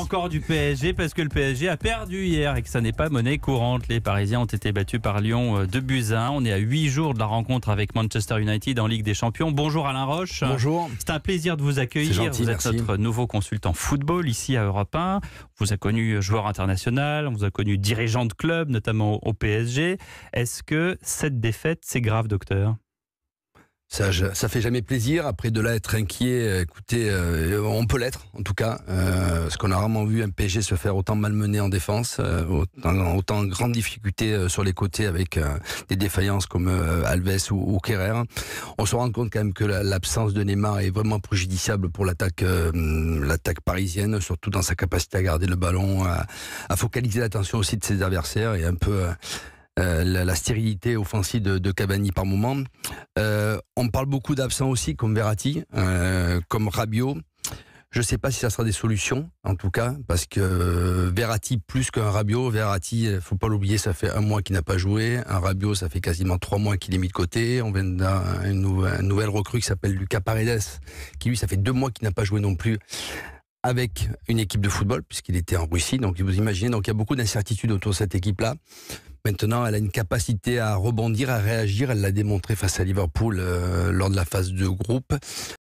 encore du PSG parce que le PSG a perdu hier et que ça n'est pas monnaie courante. Les Parisiens ont été battus par Lyon euh, de Buzyn. On est à huit jours de la rencontre avec Manchester United en Ligue des Champions. Bonjour Alain Roche. Bonjour. C'est un plaisir de vous accueillir. vous êtes notre nouveau consultant football ici à Europe 1. On vous a connu joueur international, on vous a connu dirigeant de club, notamment au PSG. Est-ce que cette défaite, c'est grave, docteur ça, ça fait jamais plaisir. Après, de là être inquiet, euh, écoutez, euh, on peut l'être, en tout cas. Ce euh, parce qu'on a rarement vu un PG se faire autant malmener en défense, autant, autant grande difficulté sur les côtés avec des défaillances comme Alves ou, Kerrer. On se rend compte quand même que l'absence de Neymar est vraiment préjudiciable pour l'attaque parisienne, surtout dans sa capacité à garder le ballon, à, à focaliser l'attention aussi de ses adversaires et un peu euh, la, stérilité offensive de, Cavani par moment. Euh, on parle beaucoup d'absents aussi, comme Verratti, euh, comme Rabiot. Je ne sais pas si ça sera des solutions, en tout cas, parce que Verratti plus qu'un Rabiot, Verratti, faut pas l'oublier, ça fait un mois qu'il n'a pas joué. Un Rabiot, ça fait quasiment trois mois qu'il est mis de côté. On vient d'un nouvel recrue qui s'appelle Lucas Paredes, qui lui, ça fait deux mois qu'il n'a pas joué non plus avec une équipe de football, puisqu'il était en Russie. Donc, vous imaginez, donc il y a beaucoup d'incertitudes autour de cette équipe-là. Maintenant, elle a une capacité à rebondir, à réagir. Elle l'a démontré face à Liverpool euh, lors de la phase de groupe.